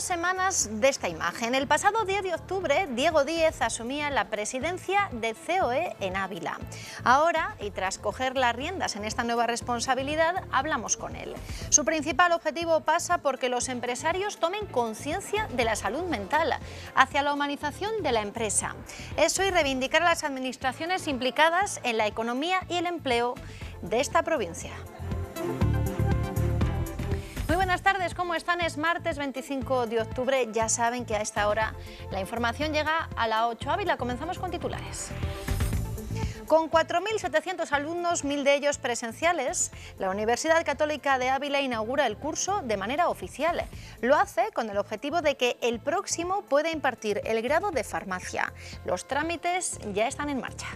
semanas de esta imagen. El pasado 10 de octubre, Diego Díez asumía la presidencia de COE en Ávila. Ahora, y tras coger las riendas en esta nueva responsabilidad, hablamos con él. Su principal objetivo pasa por que los empresarios tomen conciencia de la salud mental hacia la humanización de la empresa. Eso y reivindicar a las administraciones implicadas en la economía y el empleo de esta provincia buenas tardes, ¿cómo están? Es martes 25 de octubre, ya saben que a esta hora la información llega a la 8 Ávila, comenzamos con titulares. Con 4.700 alumnos, mil de ellos presenciales, la Universidad Católica de Ávila inaugura el curso de manera oficial. Lo hace con el objetivo de que el próximo pueda impartir el grado de farmacia. Los trámites ya están en marcha.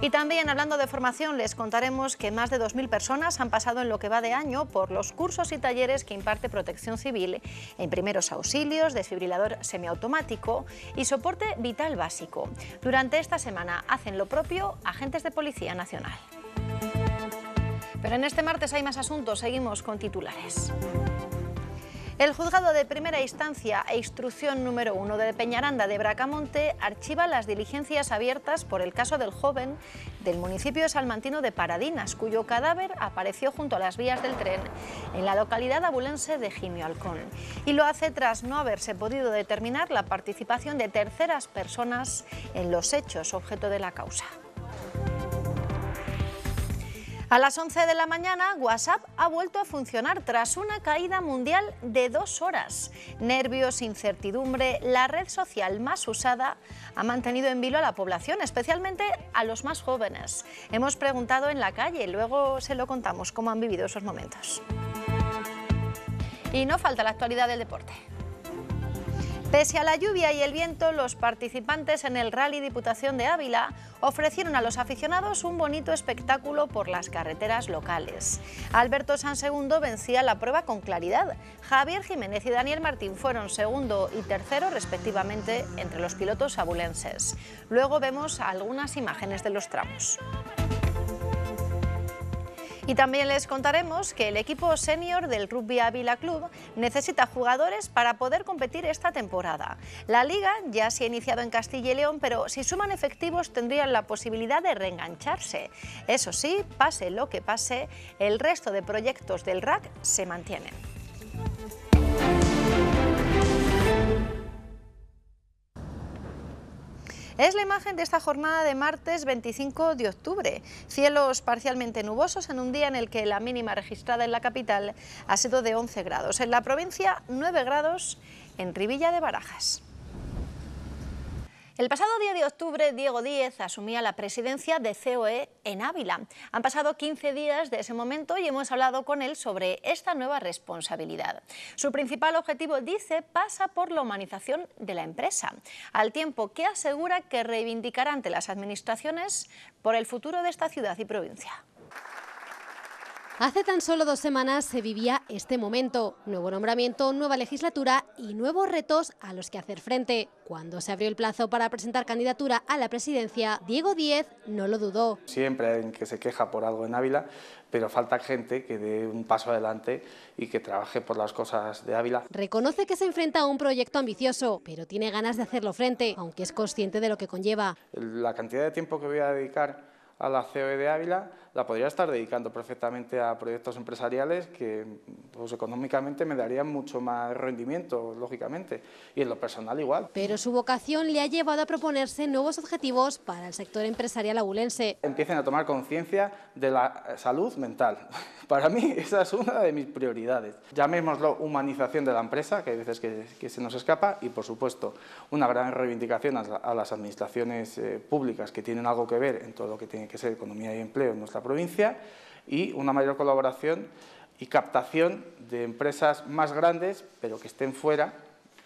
Y también hablando de formación, les contaremos que más de 2.000 personas han pasado en lo que va de año por los cursos y talleres que imparte Protección Civil en primeros auxilios, desfibrilador semiautomático y soporte vital básico. Durante esta semana hacen lo propio agentes de Policía Nacional. Pero en este martes hay más asuntos, seguimos con titulares. El juzgado de primera instancia e instrucción número uno de Peñaranda de Bracamonte archiva las diligencias abiertas por el caso del joven del municipio salmantino de Paradinas, cuyo cadáver apareció junto a las vías del tren en la localidad abulense de Alcón. Y lo hace tras no haberse podido determinar la participación de terceras personas en los hechos objeto de la causa. A las 11 de la mañana, WhatsApp ha vuelto a funcionar tras una caída mundial de dos horas. Nervios, incertidumbre, la red social más usada ha mantenido en vilo a la población, especialmente a los más jóvenes. Hemos preguntado en la calle, y luego se lo contamos cómo han vivido esos momentos. Y no falta la actualidad del deporte. Pese a la lluvia y el viento, los participantes en el Rally Diputación de Ávila ofrecieron a los aficionados un bonito espectáculo por las carreteras locales. Alberto Sansegundo vencía la prueba con claridad. Javier Jiménez y Daniel Martín fueron segundo y tercero respectivamente entre los pilotos abulenses. Luego vemos algunas imágenes de los tramos. Y también les contaremos que el equipo senior del Rugby Ávila Club necesita jugadores para poder competir esta temporada. La liga ya se ha iniciado en Castilla y León, pero si suman efectivos tendrían la posibilidad de reengancharse. Eso sí, pase lo que pase, el resto de proyectos del RAC se mantienen. Es la imagen de esta jornada de martes 25 de octubre. Cielos parcialmente nubosos en un día en el que la mínima registrada en la capital ha sido de 11 grados. En la provincia 9 grados en Rivilla de Barajas. El pasado día de octubre, Diego Díez asumía la presidencia de COE en Ávila. Han pasado 15 días de ese momento y hemos hablado con él sobre esta nueva responsabilidad. Su principal objetivo, dice, pasa por la humanización de la empresa, al tiempo que asegura que reivindicará ante las administraciones por el futuro de esta ciudad y provincia. Hace tan solo dos semanas se vivía este momento, nuevo nombramiento, nueva legislatura y nuevos retos a los que hacer frente. Cuando se abrió el plazo para presentar candidatura a la presidencia, Diego Díez no lo dudó. Siempre hay que se queja por algo en Ávila, pero falta gente que dé un paso adelante y que trabaje por las cosas de Ávila. Reconoce que se enfrenta a un proyecto ambicioso, pero tiene ganas de hacerlo frente, aunque es consciente de lo que conlleva. La cantidad de tiempo que voy a dedicar a la COE de Ávila la podría estar dedicando perfectamente a proyectos empresariales que pues, económicamente me darían mucho más rendimiento, lógicamente, y en lo personal igual. Pero su vocación le ha llevado a proponerse nuevos objetivos para el sector empresarial abulense. Empiecen a tomar conciencia de la salud mental. Para mí esa es una de mis prioridades. Llamémoslo humanización de la empresa, que hay veces que, se nos escapa, y por supuesto una gran reivindicación a, las administraciones eh, públicas que tienen algo que ver en todo lo que tiene que ser economía y empleo en nuestra provincia y una mayor colaboración y captación de empresas más grandes, pero que estén fuera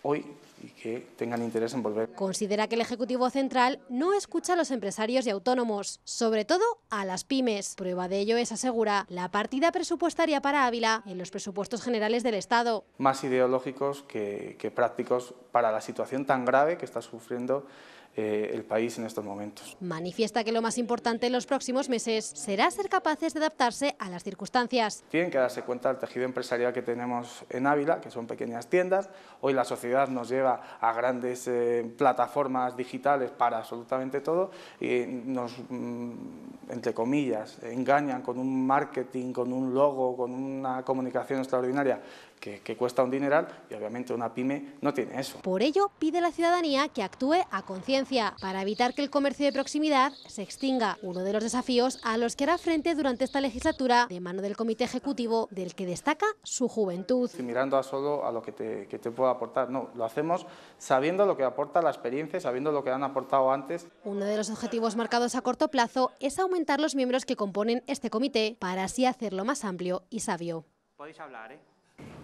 hoy y que tengan interés en volver. Considera que el Ejecutivo Central no escucha a los empresarios y autónomos, sobre todo a las pymes. Prueba de ello es, asegura, la partida presupuestaria para Ávila en los presupuestos generales del Estado. Más ideológicos que, que prácticos para la situación tan grave que está sufriendo eh, el país en estos momentos. Manifiesta que lo más importante en los próximos meses será ser capaces de adaptarse a las circunstancias. Tienen que darse cuenta del tejido empresarial que tenemos en Ávila, que son pequeñas tiendas. Hoy la sociedad nos lleva a grandes eh, plataformas digitales para absolutamente todo y nos, mm, entre comillas, engañan con un marketing, con un logo, con una comunicación extraordinaria que, cuesta un dineral y obviamente una pyme no tiene eso. Por ello, pide la ciudadanía que actúe a conciencia para evitar que el comercio de proximidad se extinga, uno de los desafíos a los que hará frente durante esta legislatura de mano del Comité Ejecutivo, del que destaca su juventud. Y mirando a solo a lo que te, que aportar, no, lo hacemos sabiendo lo que aporta la experiencia, sabiendo lo que han aportado antes. Uno de los objetivos marcados a corto plazo es aumentar los miembros que componen este comité para así hacerlo más amplio y sabio. Podéis hablar, ¿eh?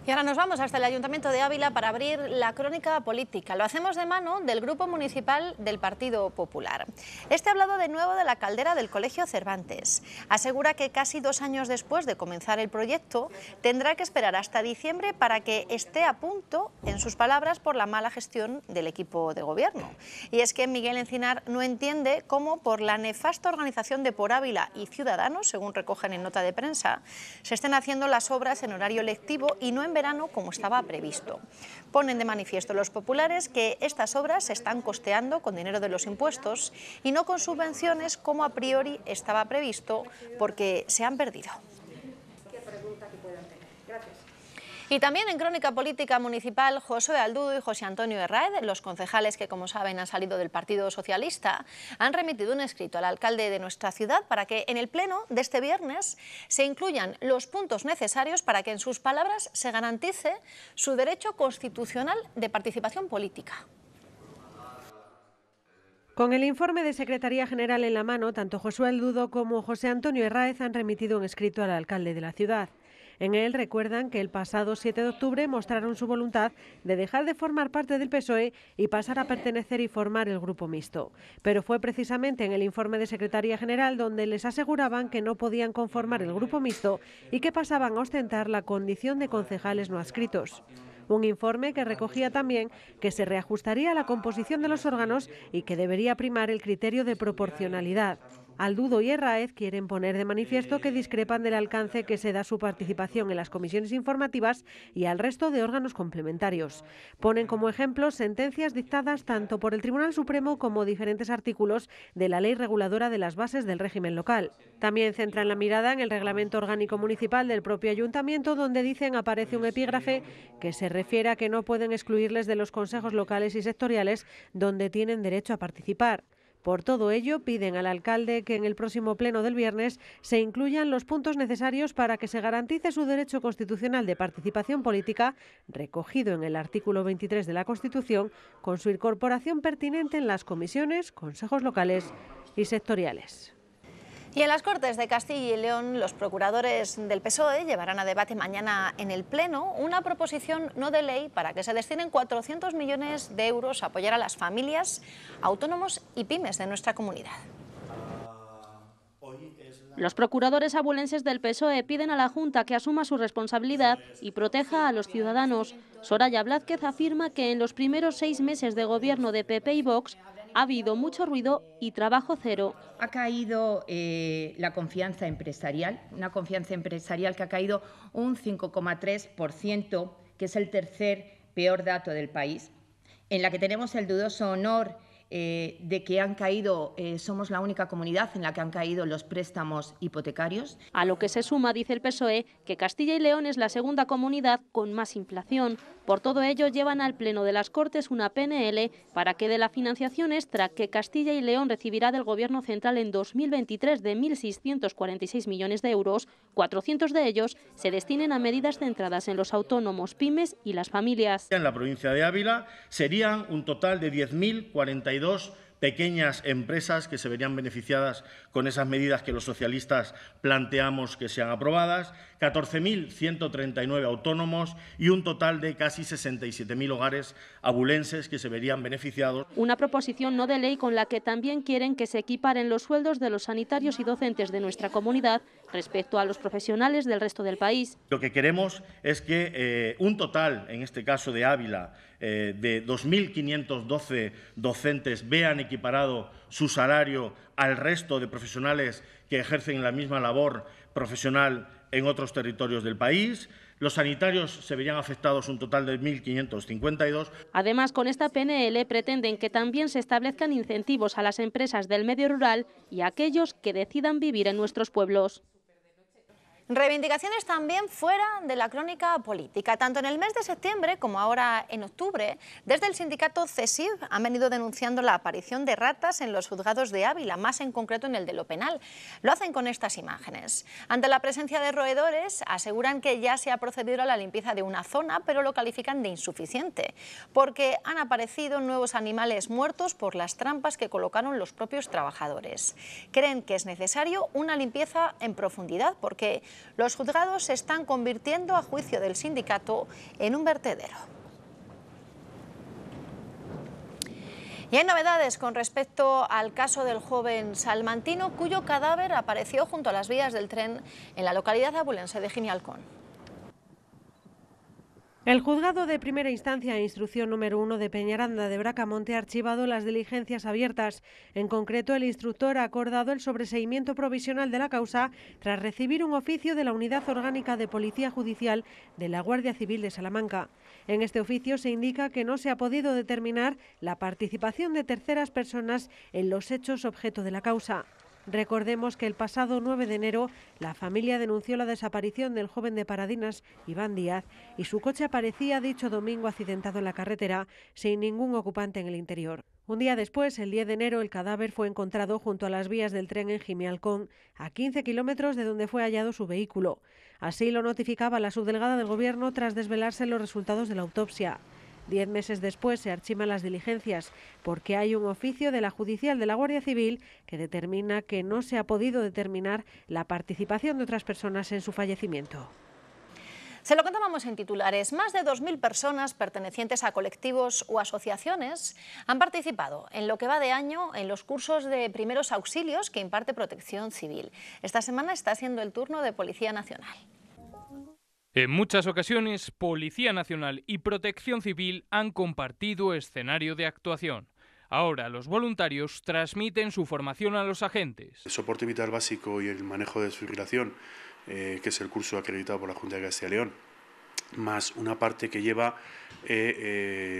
Y ahora nos vamos hasta el Ayuntamiento de Ávila para abrir la crónica política. Lo hacemos de mano del Grupo Municipal del Partido Popular. Este ha hablado de nuevo de la caldera del Colegio Cervantes. Asegura que casi dos años después de comenzar el proyecto, tendrá que esperar hasta diciembre para que esté a punto, en sus palabras, por la mala gestión del equipo de gobierno. Y es que Miguel Encinar no entiende cómo por la nefasta organización de Por Ávila y Ciudadanos, según recogen en nota de prensa, se estén haciendo las obras en horario lectivo y no en verano como estaba previsto. Ponen de manifiesto los populares que estas obras se están costeando con dinero de los impuestos y no con subvenciones como a priori estaba previsto porque se han perdido. Y también en Crónica Política Municipal, José Aldudo y José Antonio Herraed, los concejales que, como saben, han salido del Partido Socialista, han remitido un escrito al alcalde de nuestra ciudad para que en el pleno de este viernes se incluyan los puntos necesarios para que, en sus palabras, se garantice su derecho constitucional de participación política. Con el informe de Secretaría General en la mano, tanto Josué Aldudo como José Antonio Herraez han remitido un escrito al alcalde de la ciudad. En él recuerdan que el pasado 7 de octubre mostraron su voluntad de dejar de formar parte del PSOE y pasar a pertenecer y formar el grupo mixto. Pero fue precisamente en el informe de Secretaría General donde les aseguraban que no podían conformar el grupo mixto y que pasaban a ostentar la condición de concejales no adscritos un informe que recogía también que se reajustaría la composición de los órganos y que debería primar el criterio de proporcionalidad. Aldudo y Erraez quieren poner de manifiesto que discrepan del alcance que se da su participación en las comisiones informativas y al resto de órganos complementarios. Ponen como ejemplo sentencias dictadas tanto por el Tribunal Supremo como diferentes artículos de la Ley Reguladora de las Bases del Régimen Local. También centran la mirada en el Reglamento Orgánico Municipal del propio Ayuntamiento, donde dicen aparece un epígrafe que se refiere a que no pueden excluirles de los consejos locales y sectoriales donde tienen derecho a participar. Por todo ello, piden al alcalde que en el próximo pleno del viernes se incluyan los puntos necesarios para que se garantice su derecho constitucional de participación política, recogido en el artículo 23 de la Constitución, con su incorporación pertinente en las comisiones, consejos locales y sectoriales. Y en las Cortes de Castilla y León, los procuradores del PSOE llevarán a debate mañana en el Pleno una proposición no de ley para que se destinen 400 millones de euros a apoyar a las familias, autónomos y pymes de nuestra comunidad. Los procuradores abulenses del PSOE piden a la Junta que asuma su responsabilidad y proteja a los ciudadanos. Soraya Blázquez afirma que en los primeros seis meses de gobierno de PP y Vox ha habido mucho ruido y trabajo cero. Ha caído eh, la confianza empresarial, una confianza empresarial que ha caído un 5,3%, que es el tercer peor dato del país, en la que tenemos el dudoso honor eh, de que han caído, eh, somos la única comunidad en la que han caído los préstamos hipotecarios. A lo que se suma, dice el PSOE, que Castilla y León es la segunda comunidad con más inflación, por todo ello, llevan al Pleno de las Cortes una PNL para que de la financiación extra que Castilla y León recibirá del Gobierno central en 2023 de 1.646 millones de euros, 400 de ellos se destinen a medidas centradas en los autónomos, pymes y las familias. En la provincia de Ávila serían un total de 10.042 pequeñas empresas que se verían beneficiadas con esas medidas que los socialistas planteamos que sean aprobadas, 14.139 autónomos y un total de casi 67.000 hogares abulenses que se verían beneficiados. Una proposición no de ley con la que también quieren que se equiparen los sueldos de los sanitarios y docentes de nuestra comunidad respecto a los profesionales del resto del país. Lo que queremos es que eh, un total, en este caso de Ávila, eh, de 2.512 docentes vean equiparado su salario al resto de profesionales que ejercen la misma labor profesional en otros territorios del país. Los sanitarios se verían afectados un total de 1.552. Además, con esta PNL pretenden que también se establezcan incentivos a las empresas del medio rural y a aquellos que decidan vivir en nuestros pueblos. Reivindicaciones también fuera de la crónica política. Tanto en el mes de septiembre como ahora en octubre, desde el sindicato CESIV han venido denunciando la aparición de ratas en los juzgados de Ávila, más en concreto en el de lo penal. Lo hacen con estas imágenes. Ante la presencia de roedores, aseguran que ya se ha procedido a la limpieza de una zona, pero lo califican de insuficiente, porque han aparecido nuevos animales muertos por las trampas que colocaron los propios trabajadores. Creen que es necesario una limpieza en profundidad, porque los juzgados se están convirtiendo, a juicio del sindicato, en un vertedero. Y hay novedades con respecto al caso del joven salmantino cuyo cadáver apareció junto a las vías del tren en la localidad abulense de Ginialcón. El juzgado de primera instancia e instrucción número uno de Peñaranda de Bracamonte ha archivado las diligencias abiertas. En concreto, el instructor ha acordado el sobreseimiento provisional de la causa tras recibir un oficio de la Unidad Orgánica de Policía Judicial de la Guardia Civil de Salamanca. En este oficio se indica que no se ha podido determinar la participación de terceras personas en los hechos objeto de la causa. Recordemos que el pasado 9 de enero la familia denunció la desaparición del joven de Paradinas, Iván Díaz, y su coche aparecía dicho domingo accidentado en la carretera sin ningún ocupante en el interior. Un día después, el 10 de enero, el cadáver fue encontrado junto a las vías del tren en Jimialcón, a 15 kilómetros de donde fue hallado su vehículo. Así lo notificaba la subdelgada del Gobierno tras desvelarse los resultados de la autopsia. Diez meses después se archivan las diligencias porque hay un oficio de la judicial de la Guardia Civil que determina que no se ha podido determinar la participación de otras personas en su fallecimiento. Se lo contábamos en titulares. Más de 2.000 personas pertenecientes a colectivos o asociaciones han participado en lo que va de año en los cursos de primeros auxilios que imparte Protección Civil. Esta semana está siendo el turno de Policía Nacional. En muchas ocasiones, Policía Nacional y Protección Civil han compartido escenario de actuación. Ahora los voluntarios transmiten su formación a los agentes. El soporte vital básico y el manejo de desfibrilación, eh, que es el curso acreditado por la Junta de Castilla León, más una parte que lleva eh,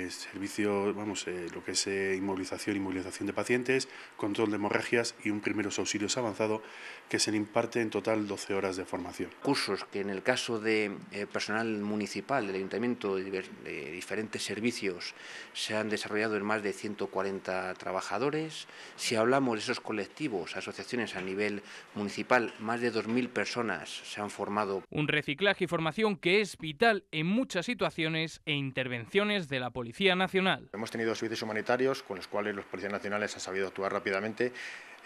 eh, servicios vamos, eh, lo que es inmovilización, inmovilización de pacientes, control de hemorragias y un primeros auxilios avanzado que se le imparte en total 12 horas de formación. Cursos que en el caso de personal municipal del ayuntamiento de, de diferentes servicios se han desarrollado en más de 140 trabajadores. Si hablamos de esos colectivos, asociaciones a nivel municipal, más de 2.000 personas se han formado. Un reciclaje y formación que es vital en muchas situaciones e intervenciones de la Policía Nacional. Hemos tenido servicios humanitarios con los cuales los policías nacionales han sabido actuar rápidamente.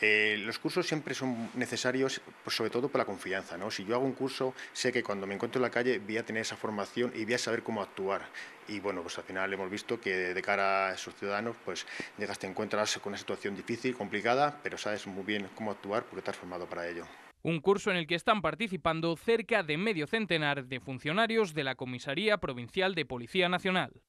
Eh, los cursos siempre son necesarios, pues, sobre todo por la confianza. ¿no? Si yo hago un curso, sé que cuando me encuentro en la calle voy a tener esa formación y voy a saber cómo actuar. Y bueno, pues al final hemos visto que de cara a esos ciudadanos, pues llegas, te encuentras con una situación difícil, complicada, pero sabes muy bien cómo actuar porque estás formado para ello. Un curso en el que están participando cerca de medio centenar de funcionarios de la Comisaría Provincial de Policía Nacional.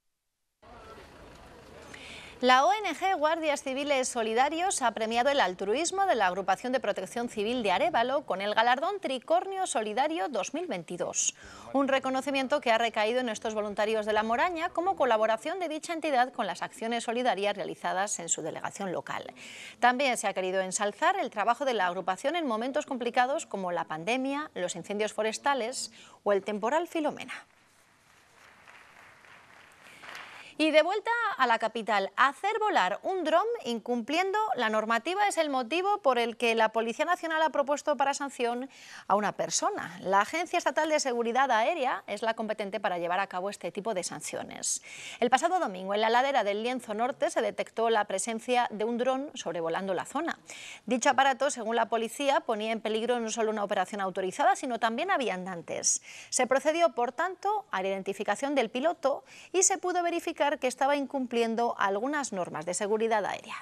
La ONG Guardias Civiles Solidarios ha premiado el altruismo de la Agrupación de Protección Civil de Arevalo con el galardón Tricornio Solidario 2022, un reconocimiento que ha recaído en estos voluntarios de La Moraña como colaboración de dicha entidad con las acciones solidarias realizadas en su delegación local. También se ha querido ensalzar el trabajo de la agrupación en momentos complicados como la pandemia, los incendios forestales o el temporal Filomena. Y de vuelta a la capital, hacer volar un dron incumpliendo la normativa es el motivo por el que la Policía Nacional ha propuesto para sanción a una persona. La Agencia Estatal de Seguridad Aérea es la competente para llevar a cabo este tipo de sanciones. El pasado domingo, en la ladera del Lienzo Norte, se detectó la presencia de un dron sobrevolando la zona. Dicho aparato, según la policía, ponía en peligro no solo una operación autorizada, sino también a Se procedió, por tanto, a la identificación del piloto y se pudo verificar que estaba incumpliendo algunas normas de seguridad aérea.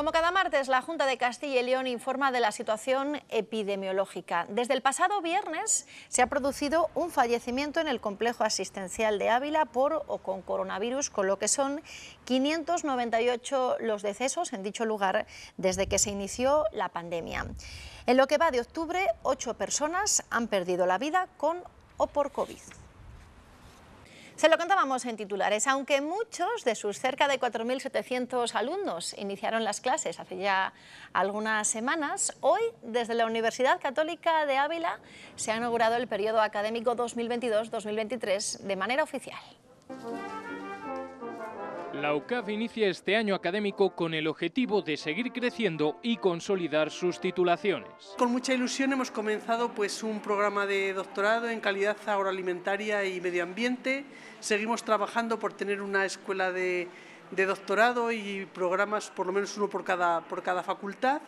Como cada martes, la Junta de Castilla y León informa de la situación epidemiológica. Desde el pasado viernes se ha producido un fallecimiento en el complejo asistencial de Ávila por o con coronavirus, con lo que son 598 los decesos en dicho lugar desde que se inició la pandemia. En lo que va de octubre, ocho personas han perdido la vida con o por COVID. Se lo contábamos en titulares, aunque muchos de sus cerca de 4.700 alumnos iniciaron las clases hace ya algunas semanas, hoy desde la Universidad Católica de Ávila se ha inaugurado el periodo académico 2022-2023 de manera oficial. La UCAF inicia este año académico con el objetivo de seguir creciendo y consolidar sus titulaciones. Con mucha ilusión hemos comenzado pues, un programa de doctorado en calidad agroalimentaria y medio ambiente. Seguimos trabajando por tener una escuela de de doctorado y programas, por lo menos uno por cada, por cada facultad.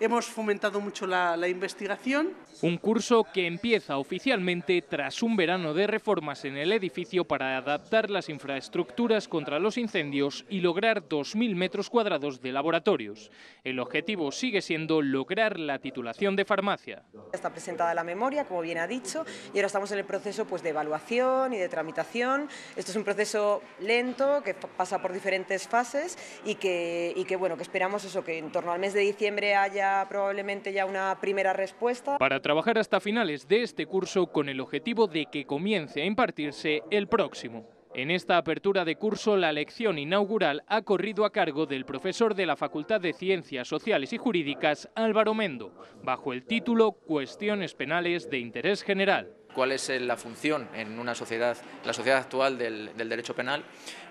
Hemos fomentado mucho la, investigación. Un curso que empieza oficialmente tras un verano de reformas en el edificio para adaptar las infraestructuras contra los incendios y lograr 2.000 metros cuadrados de laboratorios. El objetivo sigue siendo lograr la titulación de farmacia. Está presentada la memoria, como bien ha dicho, y ahora estamos en el proceso pues, de evaluación y de tramitación. Esto es un proceso lento que pasa por diferentes fases y que, y que, bueno, que esperamos eso, que en torno al mes de diciembre haya probablemente ya una primera respuesta. Para trabajar hasta finales de este curso con el objetivo de que comience a impartirse el próximo. En esta apertura de curso, la lección inaugural ha corrido a cargo del profesor de la Facultad de Ciencias Sociales y Jurídicas, Álvaro Mendo, bajo el título Cuestiones Penales de Interés General cuál es eh, la función en una sociedad, la sociedad actual del, derecho penal.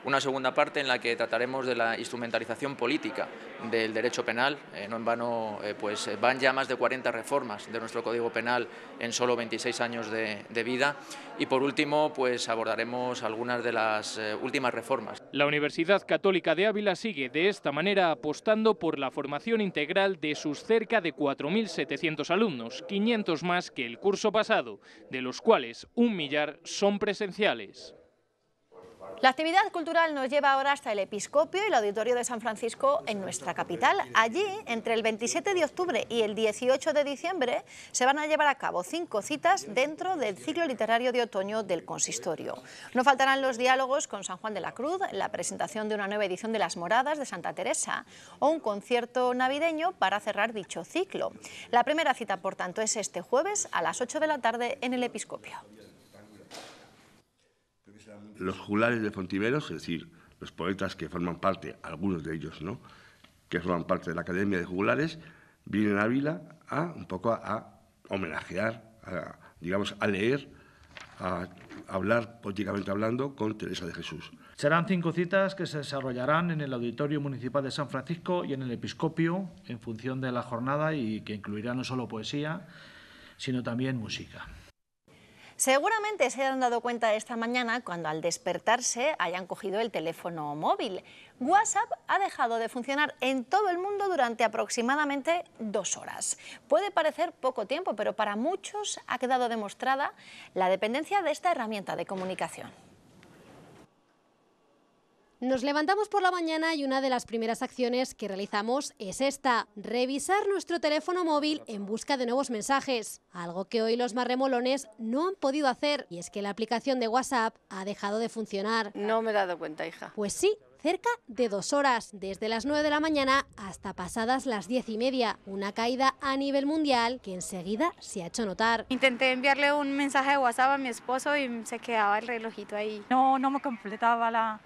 Una segunda parte en la que trataremos de la instrumentalización política del derecho penal. Eh, no en vano, eh, pues van ya más de 40 reformas de nuestro Código Penal en solo 26 años de, vida. Y por último, pues abordaremos algunas de las últimas reformas. La Universidad Católica de Ávila sigue de esta manera apostando por la formación integral de sus cerca de 4.700 alumnos, 500 más que el curso pasado, de los los cuales un millar son presenciales. La actividad cultural nos lleva ahora hasta el Episcopio y el Auditorio de San Francisco en nuestra capital. Allí, entre el 27 de octubre y el 18 de diciembre, se van a llevar a cabo cinco citas dentro del ciclo literario de otoño del consistorio. No faltarán los diálogos con San Juan de la Cruz, la presentación de una nueva edición de Las Moradas de Santa Teresa o un concierto navideño para cerrar dicho ciclo. La primera cita, por tanto, es este jueves a las 8 de la tarde en el Episcopio los jugulares de Fontiveros, es decir, los poetas que forman parte, algunos de ellos, ¿no? que forman parte de la Academia de Jugulares, vienen a Ávila a un poco a, homenajear, a, digamos, a leer, a hablar, políticamente hablando, con Teresa de Jesús. Serán cinco citas que se desarrollarán en el Auditorio Municipal de San Francisco y en el Episcopio, en función de la jornada, y que incluirá no solo poesía, sino también música. Seguramente se hayan dado cuenta esta mañana cuando al despertarse hayan cogido el teléfono móvil. WhatsApp ha dejado de funcionar en todo el mundo durante aproximadamente dos horas. Puede parecer poco tiempo, pero para muchos ha quedado demostrada la dependencia de esta herramienta de comunicación. Nos levantamos por la mañana y una de las primeras acciones que realizamos es esta, revisar nuestro teléfono móvil en busca de nuevos mensajes, algo que hoy los marremolones no han podido hacer y es que la aplicación de WhatsApp ha dejado de funcionar. No me he dado cuenta, hija. Pues sí, cerca de dos horas, desde las 9 de la mañana hasta pasadas las 10 y media. Una caída a nivel mundial que enseguida se ha hecho notar. Intenté enviarle un mensaje de WhatsApp a mi esposo y se quedaba el relojito ahí. No, no me completaba la,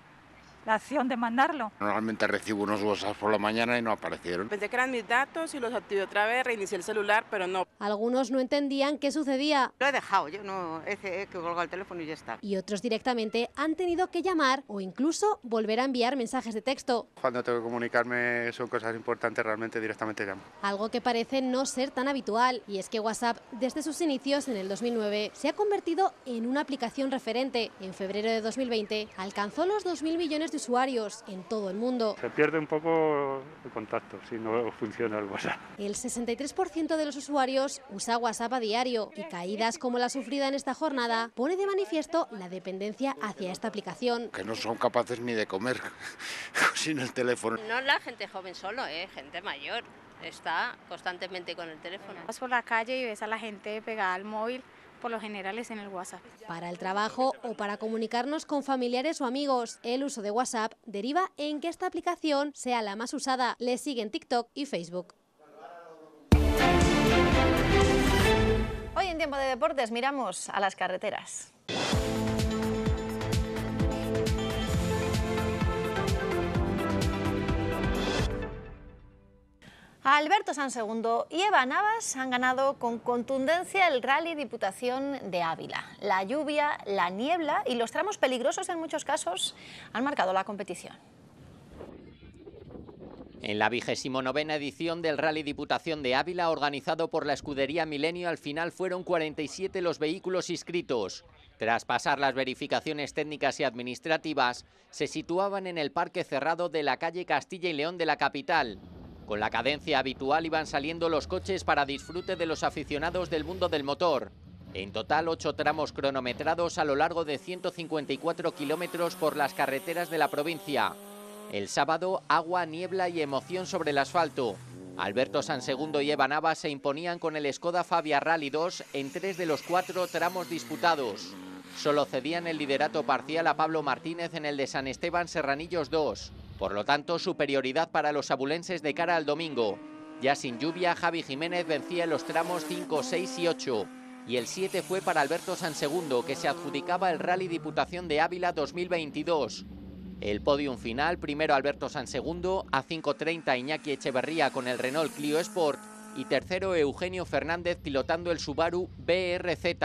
la acción de mandarlo. Normalmente recibo unos WhatsApp por la mañana y no aparecieron. Pensé que eran mis datos y los activé otra vez, reinicié el celular, pero no. Algunos no entendían qué sucedía. Lo he dejado, yo no, he, que el teléfono y ya está. Y otros directamente han tenido que llamar o incluso volver a enviar mensajes de texto. Cuando tengo que comunicarme son cosas importantes, realmente directamente llamo. Algo que parece no ser tan habitual y es que WhatsApp desde sus inicios en el 2009 se ha convertido en una aplicación referente. En febrero de 2020 alcanzó los 2.000 millones de usuarios en todo el mundo. Se pierde un poco el contacto si no funciona el WhatsApp. El 63% de los usuarios usa WhatsApp a diario y caídas como la sufrida en esta jornada pone de manifiesto la dependencia hacia esta aplicación. Que no son capaces ni de comer sin el teléfono. No la gente joven solo, eh, gente mayor está constantemente con el teléfono. Vas por la calle y ves a la gente pegada al móvil por lo general es en el WhatsApp. Para el trabajo o para comunicarnos con familiares o amigos, el uso de WhatsApp deriva en que esta aplicación sea la más usada. Le siguen TikTok y Facebook. Hoy en tiempo de deportes miramos a las carreteras. Alberto San Segundo y Eva Navas han ganado con contundencia el Rally Diputación de Ávila. La lluvia, la niebla y los tramos peligrosos en muchos casos han marcado la competición. En la vigésimo novena edición del Rally Diputación de Ávila, organizado por la escudería Milenio, al final fueron 47 los vehículos inscritos. Tras pasar las verificaciones técnicas y administrativas, se situaban en el parque cerrado de la calle Castilla y León de la capital. Con la cadencia habitual iban saliendo los coches para disfrute de los aficionados del mundo del motor. En total, ocho tramos cronometrados a lo largo de 154 kilómetros por las carreteras de la provincia. El sábado, agua, niebla y emoción sobre el asfalto. Alberto Sansegundo y Eva Nava se imponían con el Skoda Fabia Rally 2 en tres de los cuatro tramos disputados. Solo cedían el liderato parcial a Pablo Martínez en el de San Esteban Serranillos 2. Por lo tanto, superioridad para los abulenses de cara al domingo. Ya sin lluvia, Javi Jiménez vencía en los tramos 5, 6 y 8. Y el 7 fue para Alberto Sansegundo, que se adjudicaba el Rally Diputación de Ávila 2022. El podium final, primero Alberto Segundo a 5.30 Iñaki Echeverría con el Renault Clio Sport y tercero Eugenio Fernández pilotando el Subaru BRZ.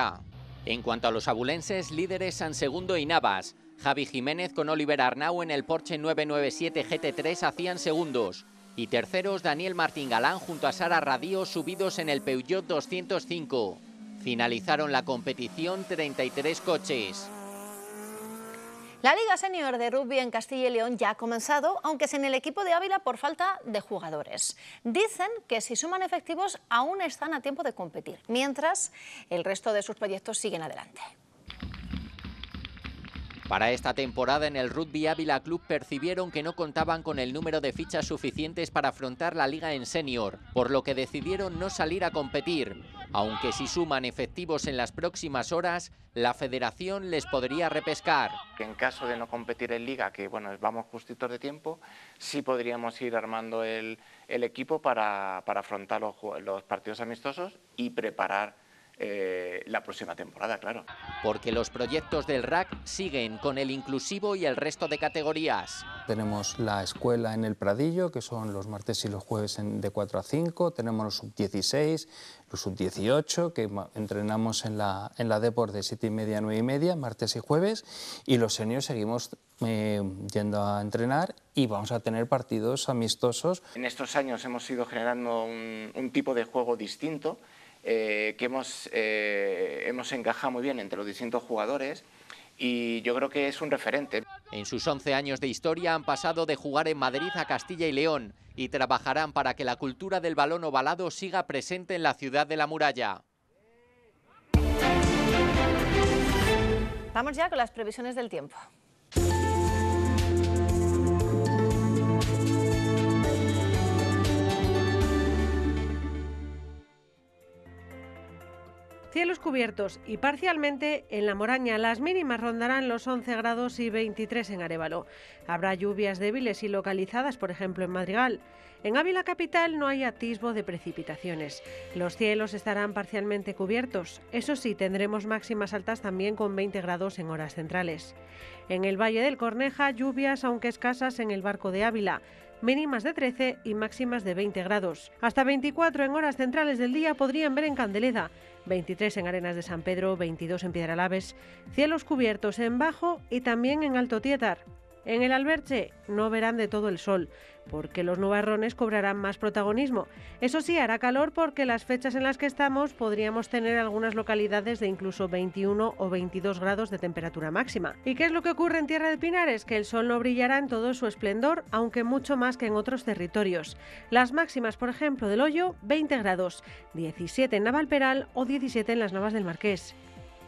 En cuanto a los abulenses, líderes Segundo y Navas. Javi Jiménez con Oliver Arnau en el Porsche 997 GT3 hacían segundos. Y terceros Daniel Martín Galán junto a Sara Radío subidos en el Peugeot 205. Finalizaron la competición 33 coches. La Liga Senior de Rugby en Castilla y León ya ha comenzado, aunque es en el equipo de Ávila por falta de jugadores. Dicen que si suman efectivos aún están a tiempo de competir, mientras el resto de sus proyectos siguen adelante. Para esta temporada en el Rugby Ávila Club percibieron que no contaban con el número de fichas suficientes para afrontar la liga en senior, por lo que decidieron no salir a competir. Aunque si suman efectivos en las próximas horas, la federación les podría repescar. En caso de no competir en liga, que bueno, vamos justitos de tiempo, sí podríamos ir armando el, equipo para, afrontar los partidos amistosos y preparar eh, la próxima temporada, claro. Porque los proyectos del RAC siguen con el inclusivo y el resto de categorías. Tenemos la escuela en el Pradillo, que son los martes y los jueves de 4 a 5, tenemos los sub-16, los sub-18, que entrenamos en la, en la Deport de 7 y media a 9 y media, martes y jueves, y los seniors seguimos eh, yendo a entrenar y vamos a tener partidos amistosos. En estos años hemos ido generando un, un tipo de juego distinto, eh, que hemos, eh, hemos encajado muy bien entre los distintos jugadores y yo creo que es un referente. En sus 11 años de historia han pasado de jugar en Madrid a Castilla y León y trabajarán para que la cultura del balón ovalado siga presente en la ciudad de la muralla. Vamos ya con las previsiones del tiempo. Cielos cubiertos y parcialmente en la Moraña. Las mínimas rondarán los 11 grados y 23 en Arevalo. Habrá lluvias débiles y localizadas, por ejemplo, en Madrigal. En Ávila Capital no hay atisbo de precipitaciones. Los cielos estarán parcialmente cubiertos. Eso sí, tendremos máximas altas también con 20 grados en horas centrales. En el Valle del Corneja, lluvias aunque escasas en el barco de Ávila mínimas de 13 y máximas de 20 grados. Hasta 24 en horas centrales del día podrían ver en Candeleda. 23 en Arenas de San Pedro, 22 en Piedralaves, cielos cubiertos en Bajo y también en Alto Tietar. En el Alberche no verán de todo el sol porque los nubarrones cobrarán más protagonismo. Eso sí, hará calor porque las fechas en las que estamos podríamos tener algunas localidades de incluso 21 o 22 grados de temperatura máxima. ¿Y qué es lo que ocurre en Tierra de Pinares? Que el sol no brillará en todo su esplendor, aunque mucho más que en otros territorios. Las máximas, por ejemplo, del hoyo, 20 grados, 17 en Navalperal o 17 en las Navas del Marqués.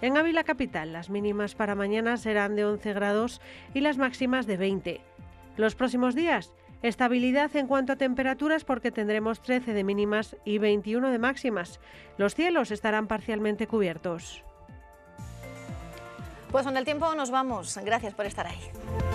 En Ávila Capital, las mínimas para mañana serán de 11 grados y las máximas de 20. Los próximos días, Estabilidad en cuanto a temperaturas porque tendremos 13 de mínimas y 21 de máximas. Los cielos estarán parcialmente cubiertos. Pues con el tiempo nos vamos. Gracias por estar ahí.